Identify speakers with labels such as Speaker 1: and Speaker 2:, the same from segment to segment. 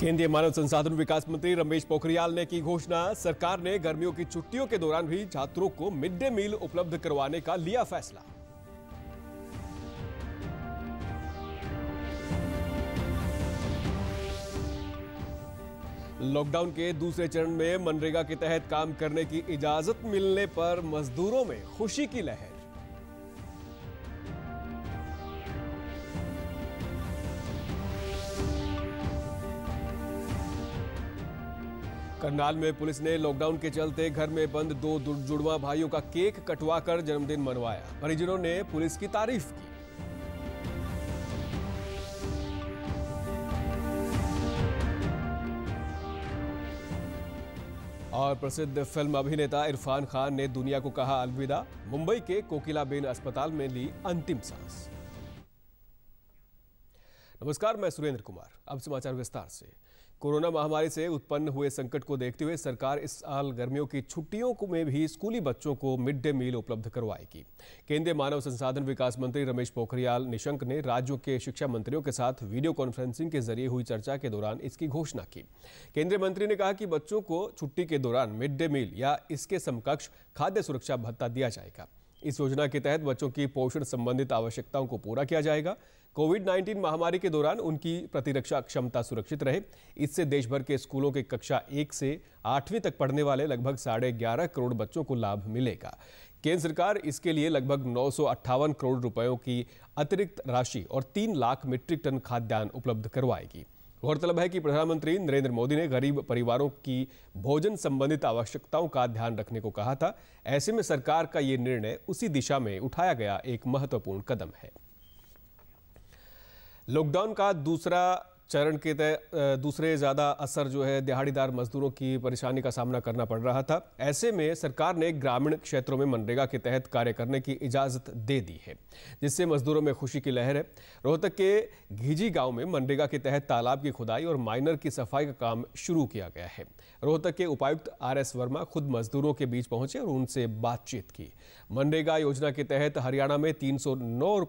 Speaker 1: केंद्रीय मानव संसाधन विकास मंत्री रमेश पोखरियाल ने की घोषणा सरकार ने गर्मियों की छुट्टियों के दौरान भी छात्रों को मिड डे मील उपलब्ध करवाने का लिया फैसला लॉकडाउन के दूसरे चरण में मनरेगा के तहत काम करने की इजाजत मिलने पर मजदूरों में खुशी की लहर करनाल में पुलिस ने लॉकडाउन के चलते घर में बंद दो जुड़वा भाइयों का केक कटवाकर जन्मदिन मनवाया परिजनों ने पुलिस की तारीफ की और प्रसिद्ध फिल्म अभिनेता इरफान खान ने दुनिया को कहा अलविदा मुंबई के कोकिलाबेन अस्पताल में ली अंतिम सांस नमस्कार मैं सुरेंद्र कुमार अब समाचार विस्तार से कोरोना महामारी से उत्पन्न हुए संकट को देखते हुए सरकार इस साल गर्मियों की छुट्टियों को में भी स्कूली बच्चों को मिड डे मील उपलब्ध करवाएगी केंद्रीय मानव संसाधन विकास मंत्री रमेश पोखरियाल निशंक ने राज्यों के शिक्षा मंत्रियों के साथ वीडियो कॉन्फ्रेंसिंग के जरिए हुई चर्चा के दौरान इसकी घोषणा की केंद्रीय मंत्री ने कहा कि बच्चों को छुट्टी के दौरान मिड डे मील या इसके समकक्ष खाद्य सुरक्षा भत्ता दिया जाएगा इस योजना के तहत बच्चों की पोषण संबंधित आवश्यकताओं को पूरा किया जाएगा कोविड 19 महामारी के दौरान उनकी प्रतिरक्षा क्षमता सुरक्षित रहे इससे देश भर के स्कूलों के कक्षा एक से आठवीं तक पढ़ने वाले लगभग साढ़े ग्यारह करोड़ बच्चों को लाभ मिलेगा केंद्र सरकार इसके लिए लगभग नौ करोड़ रुपयों की अतिरिक्त राशि और तीन लाख मीट्रिक टन खाद्यान्न उपलब्ध करवाएगी गौरतलब है कि प्रधानमंत्री नरेंद्र मोदी ने गरीब परिवारों की भोजन संबंधित आवश्यकताओं का ध्यान रखने को कहा था ऐसे में सरकार का ये निर्णय उसी दिशा में उठाया गया एक महत्वपूर्ण कदम है लॉकडाउन का दूसरा चरण के तहत दूसरे ज़्यादा असर जो है दिहाड़ीदार मजदूरों की परेशानी का सामना करना पड़ रहा था ऐसे में सरकार ने ग्रामीण क्षेत्रों में मनरेगा के तहत कार्य करने की इजाज़त दे दी है जिससे मजदूरों में खुशी की लहर है रोहतक के घिजी गांव में मनरेगा के तहत तालाब की खुदाई और माइनर की सफाई का काम शुरू किया गया है रोहतक के उपायुक्त आर एस वर्मा खुद मजदूरों के बीच पहुँचे और उनसे बातचीत की मनरेगा योजना के तहत हरियाणा में तीन सौ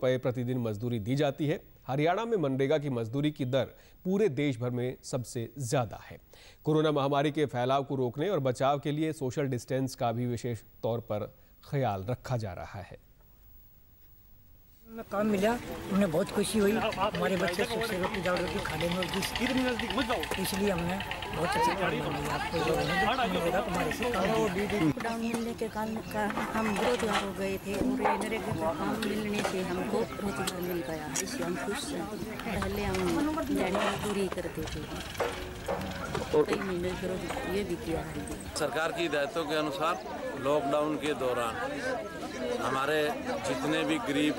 Speaker 1: प्रतिदिन मजदूरी दी जाती है हरियाणा में मनरेगा की मजदूरी की दर पूरे देश भर में सबसे ज्यादा है कोरोना महामारी के फैलाव को रोकने और बचाव के लिए सोशल डिस्टेंस का भी विशेष तौर पर ख्याल रखा जा रहा है में काम मिला उन्हें बहुत खुशी हुई हमारे बच्चे सबसे रोटी दाल रोटी खाने में इसलिए हमने बहुत अच्छी तुम्हारे से लॉकडाउन मिलने के कारण हम बेरोजगार हो गए थे और मेरे घर का काम मिलने से हमको रोजगार मिल गया इसलिए हम खुश हैं पहले हम मजदूरी करते थे और कई महीने ये भी किया सरकार की हिदायतों के अनुसार लॉकडाउन के दौरान हमारे जितने भी गरीब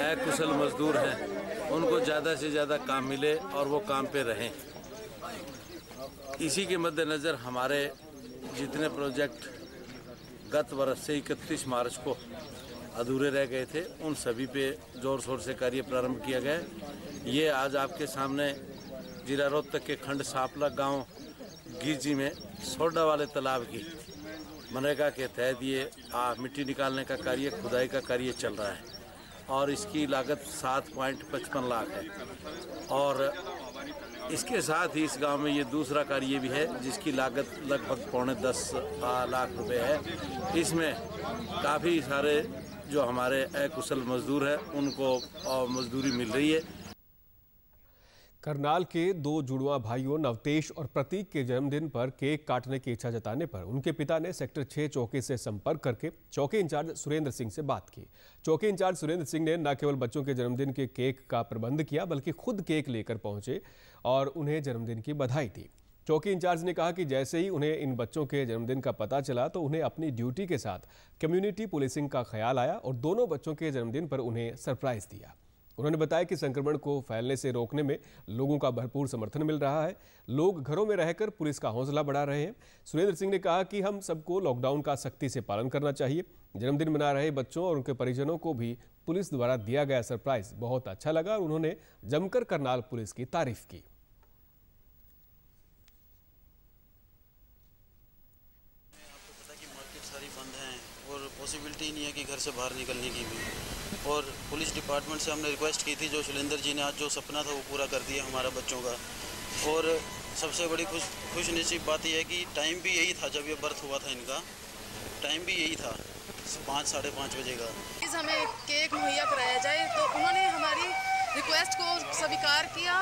Speaker 1: है कुशल मजदूर हैं उनको ज़्यादा से ज़्यादा काम मिले और वो काम पे रहें इसी के मद्देनज़र हमारे जितने प्रोजेक्ट गत वर्ष से इकतीस मार्च को अधूरे रह गए थे उन सभी पे जोर शोर से कार्य प्रारंभ किया गया ये आज आपके सामने जिला रोहतक के खंड सापला गांव गिरजी में सोडा वाले तालाब की मनरेगा के तहत ये आ, मिट्टी निकालने का कार्य खुदाई का कार्य चल रहा है और इसकी लागत सात पॉइंट पचपन लाख है और इसके साथ ही इस गांव में ये दूसरा कार्य भी है जिसकी लागत लगभग पौने दस लाख रुपए है इसमें काफ़ी सारे जो हमारे अकुशल मज़दूर हैं उनको मजदूरी मिल रही है करनाल के दो जुड़वा भाइयों नवतेश और प्रतीक के जन्मदिन पर केक काटने की इच्छा जताने पर उनके पिता ने सेक्टर 6 चौकी से संपर्क करके चौकी इंचार्ज सुरेंद्र सिंह से बात की चौकी इंचार्ज सुरेंद्र सिंह ने न केवल बच्चों के जन्मदिन के केक का प्रबंध किया बल्कि खुद केक लेकर पहुंचे और उन्हें जन्मदिन की बधाई दी चौकी इंचार्ज ने कहा कि जैसे ही उन्हें इन बच्चों के जन्मदिन का पता चला तो उन्हें अपनी ड्यूटी के साथ कम्युनिटी पुलिसिंग का ख्याल आया और दोनों बच्चों के जन्मदिन पर उन्हें सरप्राइज दिया उन्होंने बताया कि संक्रमण को फैलने से रोकने में लोगों का भरपूर समर्थन मिल रहा है लोग घरों में रहकर पुलिस का हौसला बढ़ा रहे हैं सुरेंद्र सिंह ने कहा कि हम सबको लॉकडाउन का सख्ती से पालन करना चाहिए जन्मदिन मना रहे बच्चों और उनके परिजनों को भी पुलिस द्वारा दिया गया सरप्राइज बहुत अच्छा लगा और उन्होंने जमकर करनाल पुलिस की तारीफ की आपको पता कि मार्केट सारी बंद हैं और पॉसिबिलिटी नहीं है कि घर से बाहर निकलने की भी और पुलिस डिपार्टमेंट से हमने रिक्वेस्ट की थी जो शैलेंद्र जी ने आज जो सपना था वो पूरा कर दिया हमारा बच्चों का और सबसे बड़ी खुश खुश नसीब बात यह है कि टाइम भी यही था जब ये बर्थ हुआ था इनका टाइम भी यही था पाँच साढ़े पाँच बजे का प्लीज़ हमें केक मुहैया कराया जाए तो उन्होंने हमारी रिक्वेस्ट को स्वीकार किया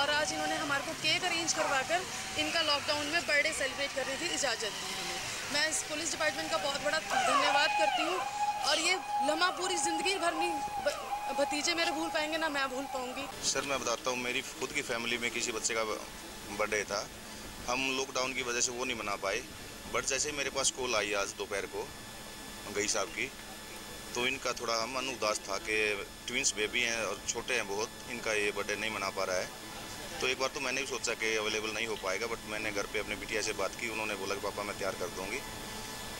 Speaker 1: और आज इन्होंने हमारे को केक अरेंज करवा कर इनका लॉकडाउन में बर्थडे सेलिब्रेट करने की इजाज़त दी हमें मैं इस पुलिस डिपार्टमेंट का बहुत बड़ा धन्यवाद करती हूँ और ये लम्हा पूरी ज़िंदगी भर नहीं भतीजे मेरे भूल पाएंगे ना मैं भूल पाऊंगी सर मैं बताता हूँ मेरी खुद की फैमिली में किसी बच्चे का बर्थडे था हम लॉकडाउन की वजह से वो नहीं मना पाए बट जैसे मेरे पास कॉल आई आज दोपहर को गई साहब की तो इनका थोड़ा हम मन उदास था कि ट्विंस बेबी हैं और छोटे हैं बहुत इनका ये बर्थडे नहीं मना पा रहा है तो एक बार तो मैंने भी सोचा कि अवेलेबल नहीं हो पाएगा बट मैंने घर पे अपने बिटिया से बात की उन्होंने बोला कि पापा मैं तैयार कर दूँगी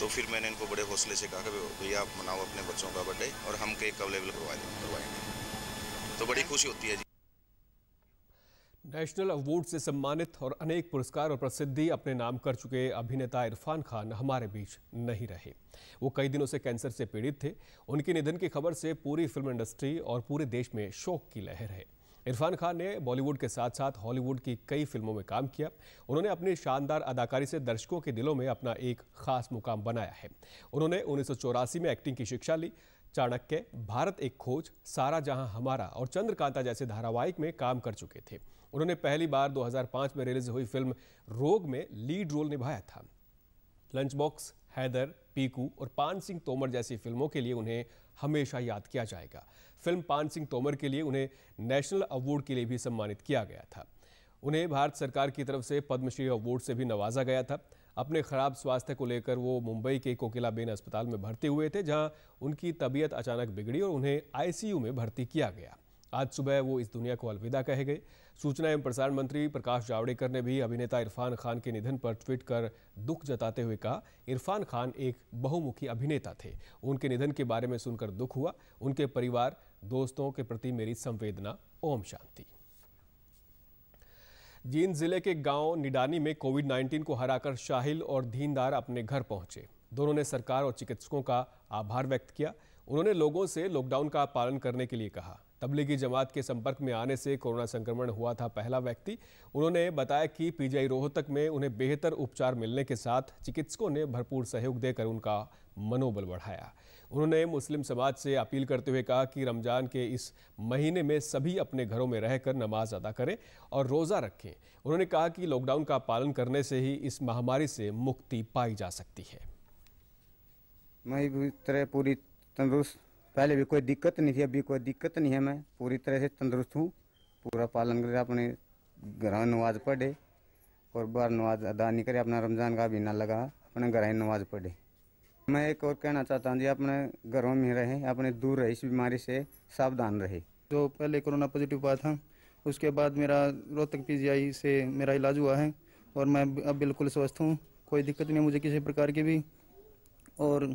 Speaker 1: तो फिर मैंने इनको बड़े हौसले से कहा कि भैया आप मनाओ अपने बच्चों का बर्थडे और हम केक अवेलेबल करवा दें करवाएंगे तो बड़ी खुशी होती है जी नेशनल अवार्ड से सम्मानित और अनेक पुरस्कार और प्रसिद्धि अपने नाम कर चुके अभिनेता इरफान खान हमारे बीच नहीं रहे वो कई दिनों से कैंसर से पीड़ित थे उनके निधन की खबर से पूरी फिल्म इंडस्ट्री और पूरे देश में शोक की लहर है इरफान खान ने बॉलीवुड के साथ साथ हॉलीवुड की कई फिल्मों में काम किया उन्होंने अपनी शानदार अदाकारी से दर्शकों के दिलों में अपना एक खास मुकाम बनाया है उन्होंने उन्नीस में एक्टिंग की शिक्षा ली चाणक्य भारत एक खोज सारा जहां हमारा और चंद्रकांता जैसे धारावाहिक में काम कर चुके थे उन्होंने पहली बार 2005 में रिलीज हुई फिल्म रोग में लीड रोल निभाया था लंच बॉक्स हैदर पीकू और पान सिंह तोमर जैसी फिल्मों के लिए उन्हें हमेशा याद किया जाएगा फिल्म पान सिंह तोमर के लिए उन्हें नेशनल अवार्ड के लिए भी सम्मानित किया गया था उन्हें भारत सरकार की तरफ से पद्मश्री अवार्ड से भी नवाजा गया था अपने खराब स्वास्थ्य को लेकर वो मुंबई के कोकिलाबेन अस्पताल में भर्ती हुए थे जहां उनकी तबीयत अचानक बिगड़ी और उन्हें आईसीयू में भर्ती किया गया आज सुबह वो इस दुनिया को अलविदा कहे गए सूचना एवं प्रसारण मंत्री प्रकाश जावड़ेकर ने भी अभिनेता इरफान खान के निधन पर ट्वीट कर दुख जताते हुए कहा इरफान खान एक बहुमुखी अभिनेता थे उनके निधन के बारे में सुनकर दुख हुआ उनके परिवार दोस्तों के प्रति मेरी संवेदना ओम शांति जींद जिले के गांव निडानी में कोविड 19 को हराकर शाहिल और धीनदार अपने घर पहुंचे दोनों ने सरकार और चिकित्सकों का आभार व्यक्त किया उन्होंने लोगों से लॉकडाउन का पालन करने के लिए कहा तबलीगी जमात के संपर्क में आने से कोरोना संक्रमण हुआ था पहला व्यक्ति उन्होंने बताया कि पीजीआई रोहतक में उन्हें बेहतर उपचार मिलने के साथ चिकित्सकों ने भरपूर सहयोग देकर उनका मनोबल बढ़ाया उन्होंने मुस्लिम समाज से अपील करते हुए कहा कि रमज़ान के इस महीने में सभी अपने घरों में रहकर नमाज अदा करें और रोज़ा रखें उन्होंने कहा कि लॉकडाउन का पालन करने से ही इस महामारी से मुक्ति पाई जा सकती है मैं पूरी तंदुरुस्त पहले भी कोई दिक्कत नहीं थी अभी कोई दिक्कत नहीं है मैं पूरी तरह से तंदुरुस्त हूँ पूरा पालन करे अपने घर नमाज पढ़े और बार नमाज अदा नहीं करे अपना रमज़ान का भी ना लगा अपने घर ही नमाज पढ़े मैं एक और कहना चाहता हूँ जी अपने घरों में रहे अपने दूर रहे इस बीमारी से सावधान रहे जो पहले कोरोना पॉजिटिव हुआ था उसके बाद मेरा रोहतक पी से मेरा इलाज हुआ है और मैं अब बिल्कुल स्वस्थ हूँ कोई दिक्कत नहीं मुझे किसी प्रकार की भी और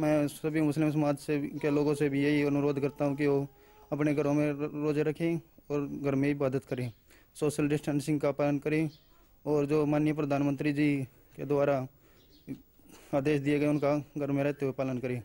Speaker 1: मैं सभी मुस्लिम समाज से के लोगों से भी यही अनुरोध करता हूँ कि वो अपने घरों में रोजे रखें और घर में इबादत करें सोशल डिस्टेंसिंग का पालन करें और जो माननीय प्रधानमंत्री जी के द्वारा आदेश दिए गए उनका घर में रहते हुए पालन करें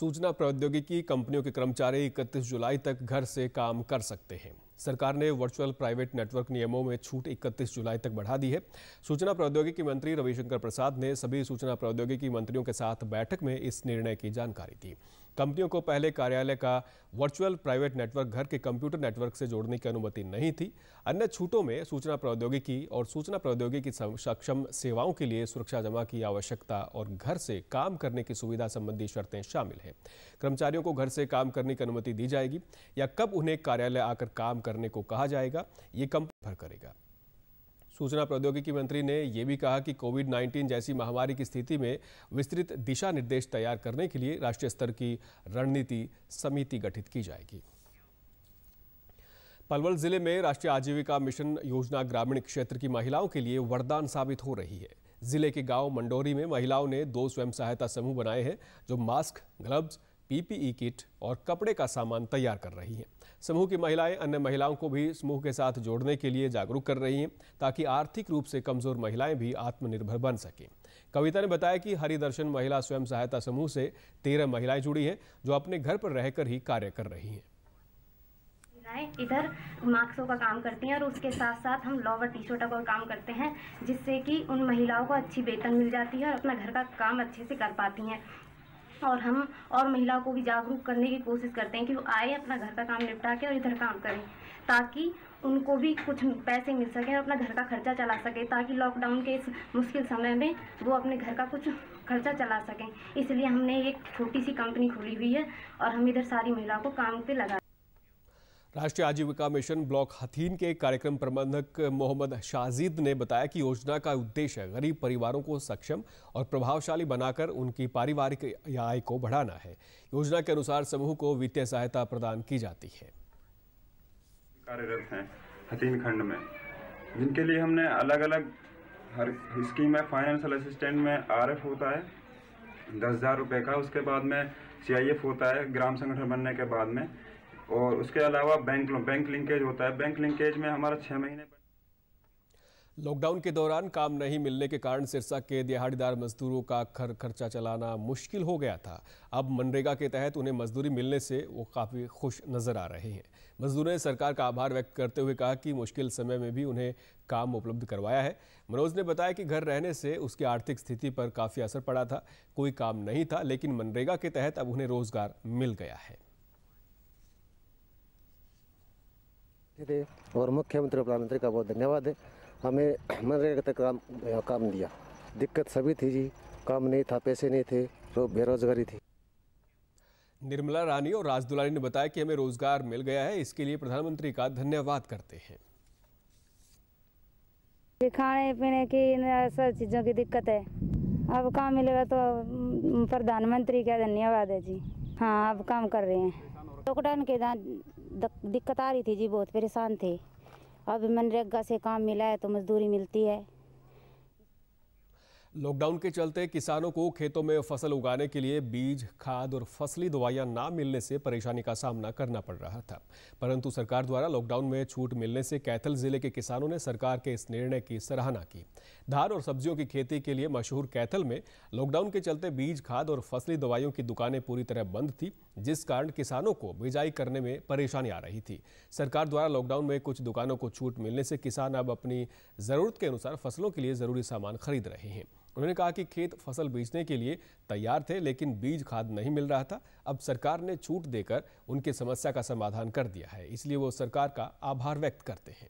Speaker 1: सूचना प्रौद्योगिकी कंपनियों के कर्मचारी इकतीस जुलाई तक घर से काम कर सकते हैं सरकार ने वर्चुअल प्राइवेट नेटवर्क नियमों में छूट 31 जुलाई तक बढ़ा दी है सूचना प्रौद्योगिकी मंत्री रविशंकर प्रसाद ने सभी सूचना प्रौद्योगिकी मंत्रियों के साथ बैठक में इस निर्णय की जानकारी दी कंपनियों को पहले कार्यालय का वर्चुअल प्राइवेट नेटवर्क घर के कंप्यूटर नेटवर्क से जोड़ने की अनुमति नहीं थी अन्य छूटों में सूचना प्रौद्योगिकी और सूचना प्रौद्योगिकी सक्षम सेवाओं के लिए सुरक्षा जमा की आवश्यकता और घर से काम करने की सुविधा संबंधी शर्तें शामिल हैं कर्मचारियों को घर से काम करने की अनुमति दी जाएगी या कब उन्हें कार्यालय आकर काम करने को कहा जाएगा ये कंपनी भर करेगा सूचना प्रौद्योगिकी मंत्री ने यह भी कहा कि कोविड 19 जैसी महामारी की स्थिति में विस्तृत दिशा निर्देश तैयार करने के लिए राष्ट्रीय स्तर की रणनीति समिति गठित की जाएगी पलवल जिले में राष्ट्रीय आजीविका मिशन योजना ग्रामीण क्षेत्र की महिलाओं के लिए वरदान साबित हो रही है जिले के गांव मंडोरी में महिलाओं ने दो स्वयं सहायता समूह बनाए हैं जो मास्क ग्लव्स पीपीई किट और कपड़े का सामान तैयार कर रही हैं समूह की महिलाएं अन्य महिलाओं को भी समूह के साथ जोड़ने के लिए जागरूक कर रही हैं ताकि आर्थिक रूप से कमजोर महिलाएं भी आत्मनिर्भर बन सकें कविता ने बताया कि हरिदर्शन महिला स्वयं सहायता समूह से तेरह महिलाएं जुड़ी हैं जो अपने घर पर रहकर ही कार्य कर रही हैं इधर मास्कों का काम करती हैं और उसके साथ साथ हम लोवर टी शर्टों का काम करते हैं जिससे कि उन महिलाओं को अच्छी वेतन मिल जाती है और अपना घर का काम अच्छे से कर पाती हैं और हम और महिला को भी जागरूक करने की कोशिश करते हैं कि वो आए अपना घर का काम निपटा के और इधर काम करें ताकि उनको भी कुछ पैसे मिल सकें और अपना घर का खर्चा चला सकें ताकि लॉकडाउन के इस मुश्किल समय में वो अपने घर का कुछ खर्चा चला सकें इसलिए हमने एक छोटी सी कंपनी खोली हुई है और हम इधर सारी महिलाओं को काम पर लगा राष्ट्रीय आजीविका मिशन ब्लॉक हथीन के कार्यक्रम प्रबंधक मोहम्मद शाजिद ने बताया कि योजना का उद्देश्य गरीब परिवारों को सक्षम और प्रभावशाली बनाकर उनकी पारिवारिक आय को बढ़ाना है योजना के अनुसार समूह को वित्तीय सहायता प्रदान की जाती है कार्यरत हैं हथीन खंड में जिनके लिए हमने अलग अलग हर स्कीम है फाइनेंशियल असिस्टेंट में आर होता है दस हज़ार रुपये का उसके बाद में सी होता है ग्राम संगठन बनने के बाद में और उसके अलावा बैंक बैंक लिंकेज होता है बैंक लिंकेज में हमारा छः महीने लॉकडाउन के दौरान काम नहीं मिलने के कारण सिरसा के दिहाड़ीदार मजदूरों का खर खर्चा चलाना मुश्किल हो गया था अब मनरेगा के तहत उन्हें मजदूरी मिलने से वो काफ़ी खुश नज़र आ रहे हैं मजदूरों ने सरकार का आभार व्यक्त करते हुए कहा कि मुश्किल समय में भी उन्हें काम उपलब्ध करवाया है मनोज ने बताया कि घर रहने से उसकी आर्थिक स्थिति पर काफ़ी असर पड़ा था कोई काम नहीं था लेकिन मनरेगा के तहत अब उन्हें रोज़गार मिल गया है थे और मुख्यमंत्री और प्रधानमंत्री का बहुत धन्यवाद है हमें मनरेगा तक काम काम दिया दिक्कत सभी थी जी काम नहीं था पैसे नहीं थे तो बेरोजगारी थी निर्मला रानी और राज दुलारी ने बताया कि हमें रोजगार मिल गया है इसके लिए प्रधानमंत्री का धन्यवाद करते हैं खाने पीने की सब चीज़ों की दिक्कत है अब काम मिलेगा तो प्रधानमंत्री का धन्यवाद है जी हाँ अब काम कर रहे हैं लॉकडाउन के दिक्कत आ रही थी जी बहुत परेशान थे अब मनरेगा से काम मिला है तो मजदूरी मिलती है लॉकडाउन के चलते किसानों को खेतों में फसल उगाने के लिए बीज खाद और फसली दवाइयां ना मिलने से परेशानी का सामना करना पड़ रहा था परंतु सरकार द्वारा लॉकडाउन में छूट मिलने से कैथल जिले के किसानों ने सरकार के इस निर्णय की सराहना की धान और सब्जियों की खेती के लिए मशहूर कैथल में लॉकडाउन के चलते बीज खाद और फसली दवाइयों की दुकानें पूरी तरह बंद थी जिस कारण किसानों को बिजाई करने में परेशानी आ रही थी सरकार द्वारा लॉकडाउन में कुछ दुकानों को छूट मिलने से किसान अब अपनी ज़रूरत के अनुसार फसलों के लिए ज़रूरी सामान खरीद रहे हैं उन्होंने कहा कि खेत फसल बेचने के लिए तैयार थे लेकिन बीज खाद नहीं मिल रहा था अब सरकार ने छूट देकर उनकी समस्या का समाधान कर दिया है इसलिए वो सरकार का आभार व्यक्त करते हैं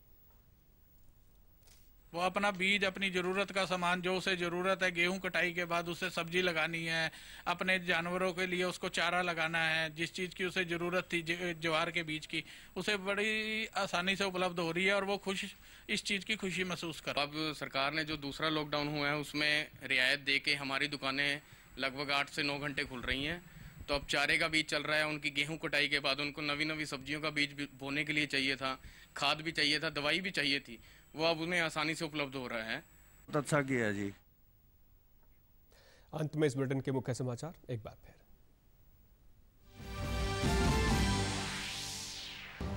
Speaker 1: वो अपना बीज अपनी ज़रूरत का सामान जो उसे ज़रूरत है गेहूं कटाई के बाद उसे सब्जी लगानी है अपने जानवरों के लिए उसको चारा लगाना है जिस चीज़ की उसे ज़रूरत थी ज्वार के बीज की उसे बड़ी आसानी से उपलब्ध हो रही है और वो खुश इस चीज़ की खुशी महसूस कर अब सरकार ने जो दूसरा लॉकडाउन हुआ है उसमें रियायत दे के हमारी दुकानें लगभग आठ से नौ घंटे खुल रही है तो अब चारे का बीज चल रहा है उनकी गेहूं कटाई के बाद उनको नवी नवी सब्जियों का बीज बोने के लिए चाहिए था खाद भी चाहिए था दवाई भी चाहिए थी वो अब उन्हें आसानी से उपलब्ध हो रहे हैं बहुत अच्छा किया जी अंत में इस बुलेटिन के मुख्य समाचार एक बार फिर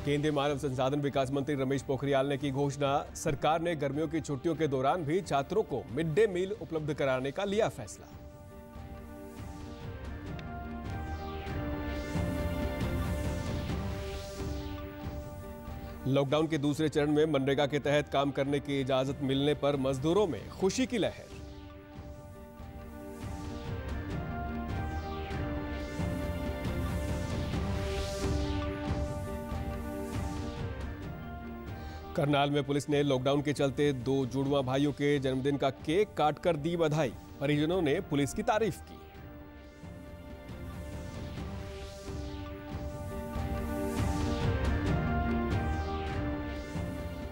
Speaker 1: केंद्रीय मानव संसाधन विकास मंत्री रमेश पोखरियाल ने की घोषणा सरकार ने गर्मियों की छुट्टियों के दौरान भी छात्रों को मिड डे मील उपलब्ध कराने का लिया फैसला लॉकडाउन के दूसरे चरण में मनरेगा के तहत काम करने की इजाजत मिलने पर मजदूरों में खुशी की लहर करनाल में पुलिस ने लॉकडाउन के चलते दो जुड़वा भाइयों के जन्मदिन का केक काट कर दी बधाई परिजनों ने पुलिस की तारीफ की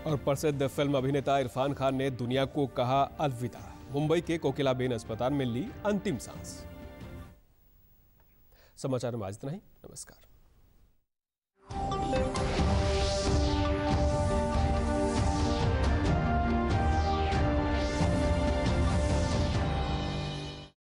Speaker 1: और प्रसिद्ध फिल्म अभिनेता इरफान खान ने दुनिया को कहा अलविदा मुंबई के कोकिला बेन अस्पताल में ली अंतिम सांस समाचार में आज इतना ही नमस्कार